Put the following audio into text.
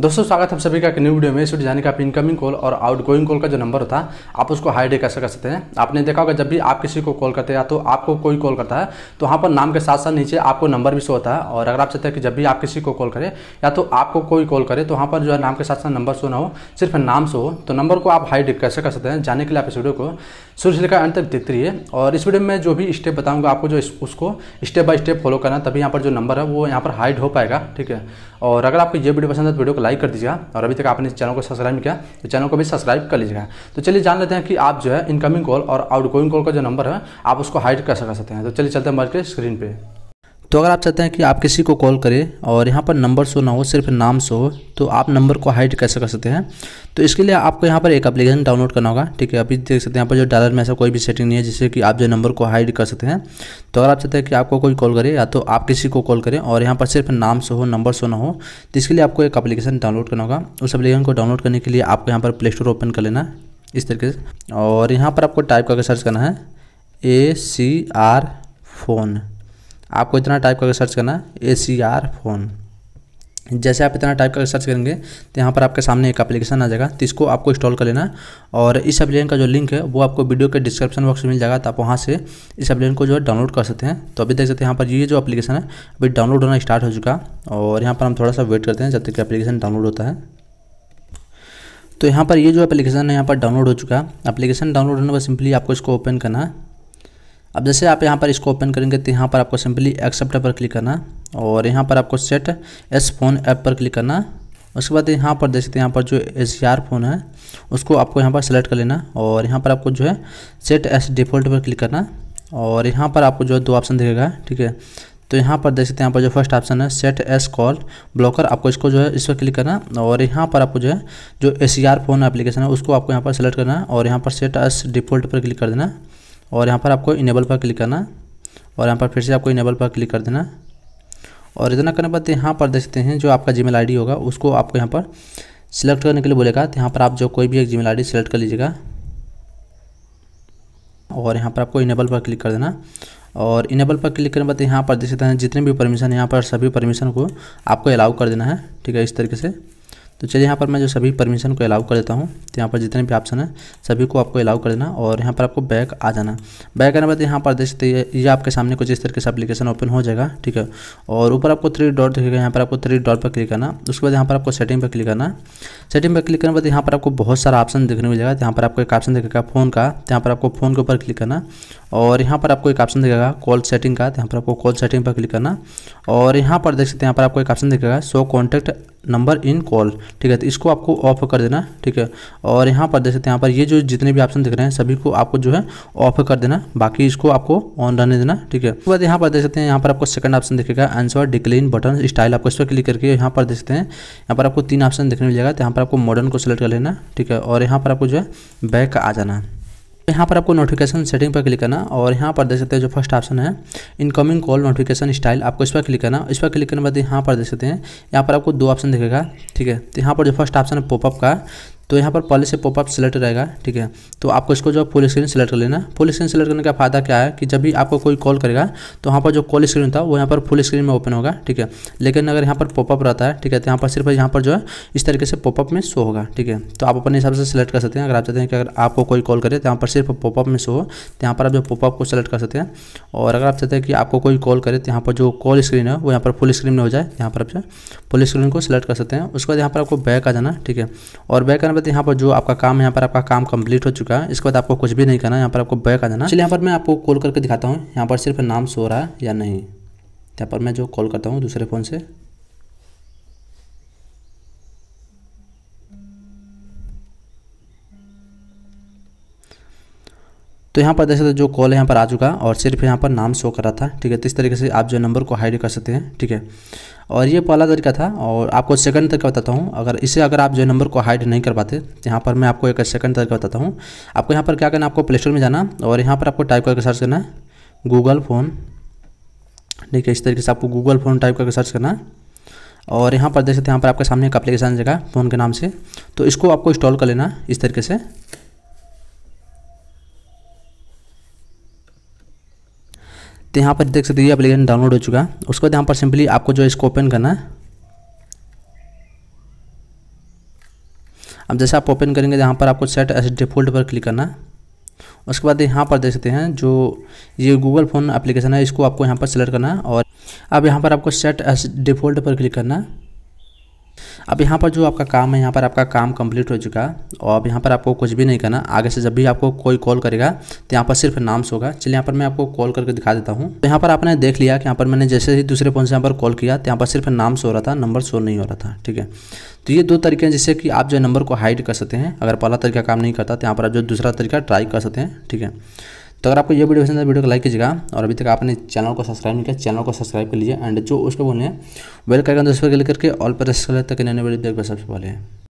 दोस्तों स्वागत हम सभी का एक न्यू वीडियो में स्वीट जाने का आप इनकमिंग कॉल और आउटगोइंग कॉल का जो नंबर होता है आप उसको हाई कैसे कर सकते हैं आपने देखा होगा जब भी आप किसी को कॉल करते हैं या तो आपको कोई कॉल करता है तो वहाँ पर नाम के साथ साथ नीचे आपको नंबर भी शो होता है और अगर आप चाहते हैं कि जब भी आप किसी को कॉल करें या तो आपको कोई कॉल करे तो वहाँ पर जो है नाम के साथ साथ नंबर शो ना हो सिर्फ नाम शो हो तो नंबर को आप हाई कैसे कर सकते हैं जाने के लिए आप इस वीडियो को सूर्य से अंत तक देखते है और इस वीडियो में जो भी स्टेप बताऊँगा आपको जो उसको स्टेप बाय स्टेप फॉलो करना तभी यहाँ पर जो नंबर है वो यहाँ पर हाइड हो पाएगा ठीक है और अगर आपको ये वीडियो पसंद है तो वीडियो लाइक कर दीजिएगा और अभी तक आपने चैनल को सब्सक्राइब नहीं किया तो चैनल को भी सब्सक्राइब कर लीजिएगा तो चलिए जान लेते हैं कि आप जो है इनकमिंग कॉल और आउटगोइंग कॉल का जो नंबर है आप उसको हाइड कैसे कर सकते हैं तो चलिए चलते हैं मर्ज के स्क्रीन पर तो अगर आप चाहते हैं कि आप किसी को कॉल करें और यहाँ पर नंबर शो ना हो सिर्फ नाम शो हो तो आप नंबर को हाइड कैसे कर सकते हैं तो इसके लिए आपको यहाँ पर एक एप्लीकेशन डाउनलोड करना होगा ठीक है अभी देख सकते हैं यहाँ पर जो डायलर में ऐसा कोई भी सेटिंग नहीं है जिससे कि आप जो नंबर को हाइड कर सकते हैं तो अगर आप चाहते हैं कि आपको कोई कॉल करे या तो आप किसी को कॉल करें और यहाँ पर सिर्फ नाम शो हो नंबर शो ना हो तो इसके लिए आपको एक अपलीकेशन डाउनलोड करना होगा उस एप्लीकेशन को डाउनलोड करने के लिए आपको यहाँ पर प्ले स्टोर ओपन कर लेना इस तरीके से और यहाँ पर आपको टाइप करके सर्च करना है ए सी आर फोन आपको इतना टाइप करके सर्च करना ए सी आर फोन जैसे आप इतना टाइप करके सर्च करेंगे तो यहाँ पर आपके सामने एक एप्लीकेशन आ जाएगा तो इसको आपको इंस्टॉल कर लेना और इस एप्लीकेशन का जो लिंक है वो आपको वीडियो के डिस्क्रिप्शन बॉक्स में मिल जाएगा तो आप वहाँ से इस एप्लीकेशन को जो है डाउनलोड कर सकते हैं तो अभी देख सकते हैं यहाँ पर ये जो एप्लीकेशन है अभी डाउनलोड होना स्टार्ट हो चुका और यहाँ पर हम थोड़ा सा वेट करते हैं जब तक कि एप्लीकेशन डाउनलोड होता है तो यहाँ पर ये जो एप्लीकेशन है यहाँ पर डाउनलोड हो चुका है एप्लीकेशन डाउनलोड होने पर सिंपली आपको इसको ओपन करना है अब जैसे आप यहाँ पर इसको ओपन करेंगे तो यहाँ पर आपको सिंपली एक्सेप्ट पर क्लिक करना और यहाँ पर आपको सेट एस फोन ऐप पर क्लिक करना उसके बाद यहाँ पर देख सकते हैं यहाँ पर जो एस फ़ोन है उसको आपको यहाँ पर सेलेक्ट कर लेना और यहाँ पर आपको जो है सेट एस डिफ़ॉल्ट पर क्लिक करना और यहाँ पर आपको जो है दो ऑप्शन दिखेगा ठीक है तो यहाँ पर देख सकते हैं यहाँ पर जो फर्स्ट ऑप्शन है सेट एस कॉल ब्लॉकर आपको इसको जो है इस पर क्लिक करना और यहाँ पर आपको जो है जो एस फ़ोन एप्लीकेशन है उसको आपको यहाँ पर सेलेक्ट करना और यहाँ पर सेट एस डिफ़ॉल्ट पर क्लिक कर देना और यहाँ पर आपको इनेबल पर क्लिक करना और यहाँ पर फिर से आपको इनेबल पर क्लिक कर देना और इतना करने बाद यहाँ पर देख सकते हैं जो आपका जीमेल मेल होगा उसको आपको यहाँ पर सिलेक्ट करने के लिए बोलेगा तो यहाँ पर आप जो कोई भी एक जीमेल आईडी सेलेक्ट कर लीजिएगा और यहाँ पर आपको इनेबल पर क्लिक कर देना और इनेबल पर क्लिक करने बाद यहाँ पर देख सकते हैं जितने भी परमिशन यहाँ पर सभी परमिशन को आपको अलाउ कर देना है ठीक है इस तरीके से तो चलिए यहाँ पर मैं जो सभी परमिशन को अलाउ कर देता हूँ तो यहाँ पर जितने भी ऑप्शन हैं सभी को आपको अलाउ कर देना और यहाँ पर आपको बैक आ जाना बैक आने बाद यहाँ पर देख सकते हैं ये आपके सामने कुछ इस तरीके से अपलीकेशन ओपन हो जाएगा ठीक है और ऊपर आपको थ्री डॉट दिखेगा यहाँ पर आपको थ्री डॉट पर क्लिक करना उसके बाद यहाँ पर आपको सेटिंग पर क्लिक करना सेटिंग पर क्लिक करने बाद यहाँ पर आपको बहुत सारा ऑप्शन देखने को मिलेगा यहाँ पर आपको एक ऑप्शन दिखेगा फ़ोन का यहाँ पर आपको फ़ोन के ऊपर क्लिक करना और यहाँ पर आपको एक ऑप्शन दिखेगा कॉल सेटिंग का यहाँ पर आपको कॉल सेटिंग पर क्लिक करना और यहाँ पर देख सकते हैं यहाँ पर आपको एक ऑप्शन दिखेगा show contact number in call ठीक है तो इसको आपको ऑफ कर देना ठीक है और यहाँ पर देख सकते हैं यहाँ पर ये जो जितने भी ऑप्शन दिख रहे हैं सभी को आपको जो है ऑफ कर देना बाकी इसको आपको ऑन रहने देना ठीक है उसके बाद यहाँ पर देख सकते हैं यहाँ पर आपको सेकंड ऑप्शन दिखेगा आंसर डिक्लेन बटन स्टाइल आपको इस पर क्लिक करके यहाँ पर देख सकते हैं यहाँ पर आपको तीन ऑप्शन देखने जाएगा तो यहाँ पर आपको मॉडर्न को सिलेक्ट कर लेना ठीक है और यहाँ पर आपको जो है बैक आ जाना है तो यहाँ पर आपको नोटिफिकेशन सेटिंग पर क्लिक करना और यहाँ पर देख सकते हैं जो फर्स्ट ऑप्शन है इनकमिंग कॉल नोटिफिकेशन स्टाइल आपको इस पर क्लिक करना इस पर क्लिक करने के बाद यहाँ पर देख सकते हैं यहाँ पर आपको दो ऑप्शन दिखेगा ठीक है तो यहाँ पर जो फर्स्ट ऑप्शन है पॉपअप का तो यहाँ पर पहले से पॉपअप सेलेक्ट रहेगा ठीक है तो आपको इसको जो फुल स्क्रीन सेलेक्ट कर लेना फुल स्क्रीन सेलेक्ट करने का फायदा क्या है कि जब भी आपको कोई कॉल करेगा तो वहाँ पर जो कॉल स्क्रीन होता है वो यहाँ पर फुल स्क्रीन में ओपन होगा ठीक है लेकिन अगर यहाँ पर पॉपअप रहता है ठीक है तो यहाँ पर सिर्फ यहाँ पर जो है इस तरीके से पॉपअप में शो होगा ठीक है तो आप अपने हिसाब से सिलेक्ट कर सकते हैं अगर आप चाहते हैं कि अगर आपको कोई कॉल करे तो यहाँ पर सिर्फ पॉपअप में शो हो तो यहाँ पर आप जो पॉपअप को सेलेक्ट कर सकते हैं और अगर आप चाहते हैं कि आपको कोई कॉल करे तो यहाँ पर जो कॉल स्क्रीन है वो यहाँ पर फुल स्क्रीन में हो जाए यहाँ पर आप फुल स्क्रीन को सिलेक्ट कर सकते हैं उसके बाद यहाँ पर आपको बैक आ जाना ठीक है और बैक बताए यहाँ पर जो आपका काम है यहाँ पर आपका काम कम्प्लीट हो चुका है इसके बाद आपको कुछ भी नहीं करना यहाँ पर आपको बैक आ जाना चलिए यहाँ पर मैं आपको कॉल करके दिखाता हूँ यहाँ पर सिर्फ नाम सो रहा है या नहीं यहाँ पर मैं जो कॉल करता हूँ दूसरे फ़ोन से तो यहाँ पर देख सकते जो कॉल है यहाँ पर आ चुका और सिर्फ यहाँ पर नाम शो कर रहा था ठीक है तो इस तरीके से आप जो नंबर को हाइड कर सकते हैं ठीक है और ये पहला तरीका था और आपको सेकंड तरीका बताता हूँ अगर इसे अगर आप जो नंबर को हाइड नहीं कर पाते तो यहाँ पर मैं आपको एक सेकंड तरीका बताता हूँ आपको यहाँ पर क्या करना आपको प्ले स्टोर में जाना और यहाँ पर आपको टाइप करके सर्च करना है गूगल फ़ोन ठीक है इस तरीके से आपको गूगल फ़ोन टाइप करके सर्च करना है और यहाँ पर देख सकते हैं यहाँ पर आपके सामने एक अप्लीकेशन जगह फ़ोन के नाम से तो इसको आपको इंस्टॉल कर लेना इस तरीके से तो यहाँ पर देख सकते हैं ये एप्लीकेशन डाउनलोड हो चुका है उसके बाद यहाँ पर सिंपली आपको जो इसको ओपन करना है अब जैसे आप ओपन करेंगे यहाँ पर आपको सेट एस डिफ़ॉल्ट पर क्लिक करना है उसके बाद यहाँ पर देख सकते हैं जो ये गूगल फ़ोन एप्लीकेशन है इसको आपको यहाँ पर सेलेक्ट करना है और अब यहाँ पर आपको सेट एस डिफ़ॉल्ट पर क्लिक करना है अब यहाँ पर जो आपका काम है यहाँ पर आपका काम कंप्लीट हो चुका और अब यहाँ पर आपको कुछ भी नहीं करना आगे से जब भी आपको कोई कॉल करेगा तो यहाँ पर सिर्फ नाम्स होगा चलिए यहाँ पर मैं आपको कॉल करके दिखा देता हूँ तो यहाँ पर आपने देख लिया कि यहाँ पर मैंने जैसे ही दूसरे फोन से यहाँ पर कॉल किया तो यहाँ पर सिर्फ नाम हो रहा था नंबर शो नहीं हो रहा था ठीक है तो ये दो तरीके हैं जिससे कि आप जो नंबर को हाइड कर सकते हैं अगर पहला तरीका काम नहीं करता तो यहाँ पर आप जो दूसरा तरीका ट्राई कर सकते हैं ठीक है तो अगर आपको यह वीडियो पसंद है वीडियो को लाइक कीजिएगा और अभी तक आपने चैनल को सब्सक्राइब नहीं किया चैनल को सब्सक्राइब कर लीजिए एंड जो उसको बोलने बेल का क्लिक करके ऑल प्रेस कर लेते हैं नए वीडियो देख पर सबसे पहले